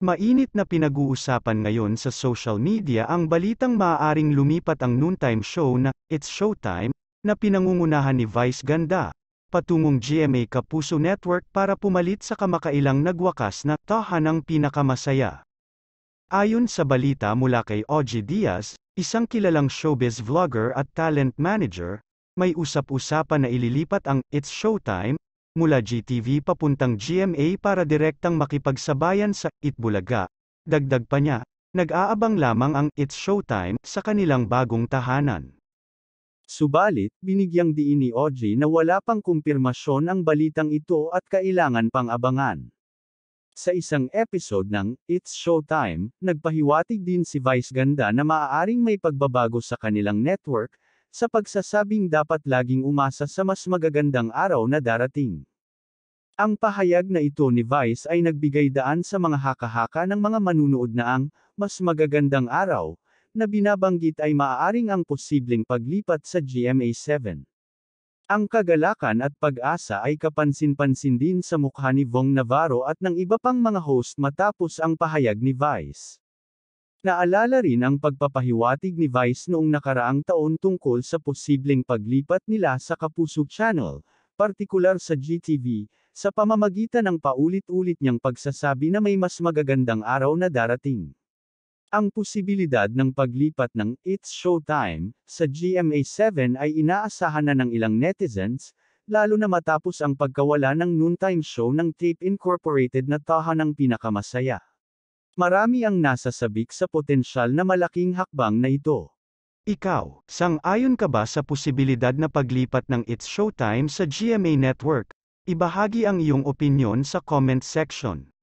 Mainit na pinag-uusapan ngayon sa social media ang balitang maaaring lumipat ang noontime show na It's Showtime na pinangungunahan ni Vice Ganda patungong GMA Kapuso Network para pumalit sa kamakailang nagwakas na ng pinakamasaya. Ayon sa balita mula kay Oji Diaz, isang kilalang showbiz vlogger at talent manager, may usap-usapan na ililipat ang It's Showtime mula GTV papuntang GMA para direktang makipagsabayan sa Itbulaga. Dagdag pa niya, nag-aabang lamang ang It's Showtime sa kanilang bagong tahanan. Subalit, binigyang diin ni Audrey na wala pang kumpirmasyon ang balitang ito at kailangan pang abangan. Sa isang episode ng It's Showtime, nagpahiwatig din si Vice Ganda na maaaring may pagbabago sa kanilang network, sa pagsasabing dapat laging umasa sa mas magagandang araw na darating. Ang pahayag na ito ni Vice ay nagbigay daan sa mga hakahaka ng mga manunood na ang mas magagandang araw na binabanggit ay maaaring ang posibleng paglipat sa GMA7. Ang kagalakan at pag-asa ay kapansin-pansin din sa mukha ni Vong Navarro at ng iba pang mga host matapos ang pahayag ni Vice. Naalala rin ang pagpapahiwatig ni Vice noong nakaraang taon tungkol sa posibleng paglipat nila sa Kapusog Channel, partikular sa GTV, sa pamamagitan ng paulit-ulit niyang pagsasabi na may mas magagandang araw na darating. Ang posibilidad ng paglipat ng It's Showtime sa GMA7 ay inaasahan na ng ilang netizens, lalo na matapos ang pagkawala ng noontime show ng Tape Incorporated na ng pinakamasaya. Marami ang nasasabik sa potensyal na malaking hakbang na ito. Ikaw, sang-ayon ka ba sa posibilidad na paglipat ng It's Showtime sa GMA Network? Ibahagi ang iyong opinyon sa comment section.